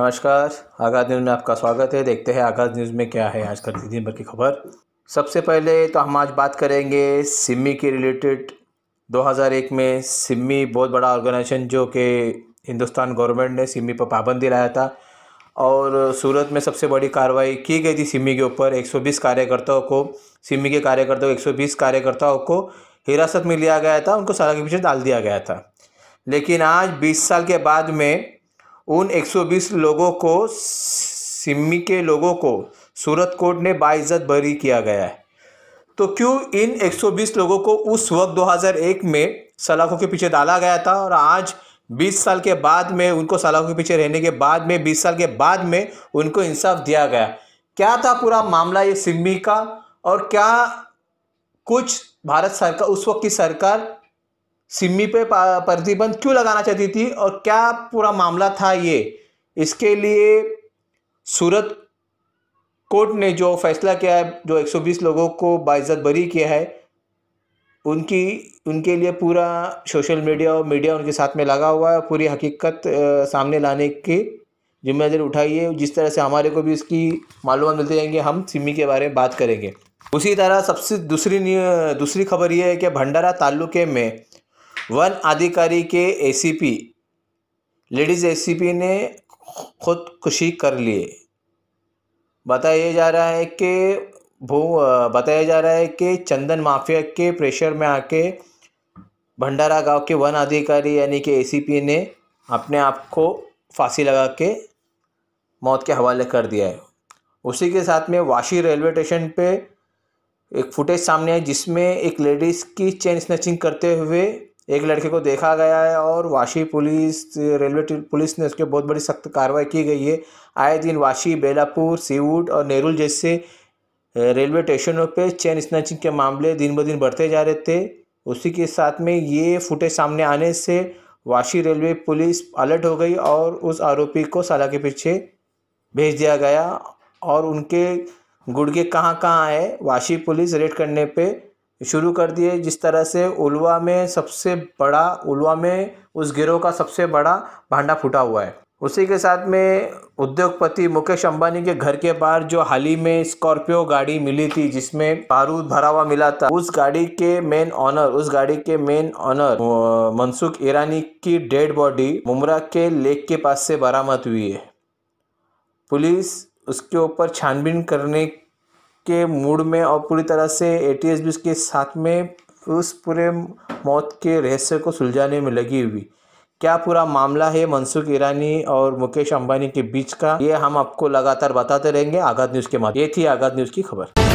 नमस्कार आगाज न्यूज़ में आपका स्वागत है देखते हैं आगाज न्यूज़ में क्या है आज का दिन भर की खबर सबसे पहले तो हम आज बात करेंगे सिमी के रिलेटेड 2001 में सिमी बहुत बड़ा ऑर्गेनाइजेशन जो कि हिंदुस्तान गवर्नमेंट ने सिमी पर पाबंदी लाया था और सूरत में सबसे बड़ी कार्रवाई की गई थी सिमी के ऊपर 120 कार्यकर्ताओं को सिमी के कार्यकर्ताओं 120 कार्यकर्ताओं को हिरासत में लिया गया था उनको सारा के पीछे डाल दिया गया था लेकिन आज 20 साल के बाद में उन 120 लोगों को सिमी के लोगों को सूरत कोर्ट ने बाइज़त बरी किया गया है तो क्यों इन 120 लोगों को उस वक्त 2001 में सलाखों के पीछे डाला गया था और आज 20 साल के बाद में उनको सलाखों के पीछे रहने के बाद में 20 साल के बाद में उनको इंसाफ दिया गया क्या था पूरा मामला ये सिमी का और क्या कुछ भारत सरकार उस वक्त की सरकार सिमी पे प्रतिबंध क्यों लगाना चाहती थी और क्या पूरा मामला था ये इसके लिए सूरत कोर्ट ने जो फैसला किया है जो 120 लोगों को बाइज्जत बरी किया है उनकी उनके लिए पूरा सोशल मीडिया और मीडिया उनके साथ में लगा हुआ है पूरी हकीकत सामने लाने की जिम्मेदारी उठाई है जिस तरह से हमारे को भी इसकी मालूम मिलती जाएंगे हम सिमी के बारे में बात करेंगे उसी तरह सबसे दूसरी दूसरी खबर यह है कि भंडारा तालुके में वन अधिकारी के एसीपी लेडीज़ एसीपी ने खुदकुशी कर लिए बताया जा रहा है कि भू बताया जा रहा है कि चंदन माफिया के प्रेशर में आके भंडारा गांव के वन अधिकारी यानी कि एसीपी ने अपने आप को फांसी लगा के मौत के हवाले कर दिया है उसी के साथ में वाशी रेलवे स्टेशन पे एक फुटेज सामने है जिसमें एक लेडीज़ की चेन स्नैचिंग करते हुए एक लड़के को देखा गया है और वाशी पुलिस रेलवे पुलिस ने उसके बहुत बड़ी सख्त कार्रवाई की गई है आए दिन वाशी बेलापुर सीवूड और नेरुल जैसे रेलवे स्टेशनों पे चैन स्नैचिंग के मामले दिन ब दिन बढ़ते जा रहे थे उसी के साथ में ये फुटेज सामने आने से वाशी रेलवे पुलिस अलर्ट हो गई और उस आरोपी को साला के पीछे भेज दिया गया और उनके गुड़गे कहाँ कहाँ आए वाशी पुलिस रेड करने पे शुरू कर दिए जिस तरह से उलवा में सबसे बड़ा उलवा में उस गिरोह का सबसे बड़ा भांडा फूटा हुआ है उसी के साथ में उद्योगपति मुकेश अंबानी के घर के बाहर जो हाल ही में स्कॉर्पियो गाड़ी मिली थी जिसमें बारूद भरा हुआ मिला था उस गाड़ी के मेन ऑनर उस गाड़ी के मेन ऑनर मनसुख ईरानी की डेड बॉडी मुमरा के लेक के पास से बरामद हुई है पुलिस उसके ऊपर छानबीन करने के मूड में और पूरी तरह से ए टी एस के साथ में उस पूरे मौत के रहस्य को सुलझाने में लगी हुई क्या पूरा मामला है मनसुख ईरानी और मुकेश अंबानी के बीच का ये हम आपको लगातार बताते रहेंगे आगाध न्यूज़ के माध्यम ये थी आगाध न्यूज़ की खबर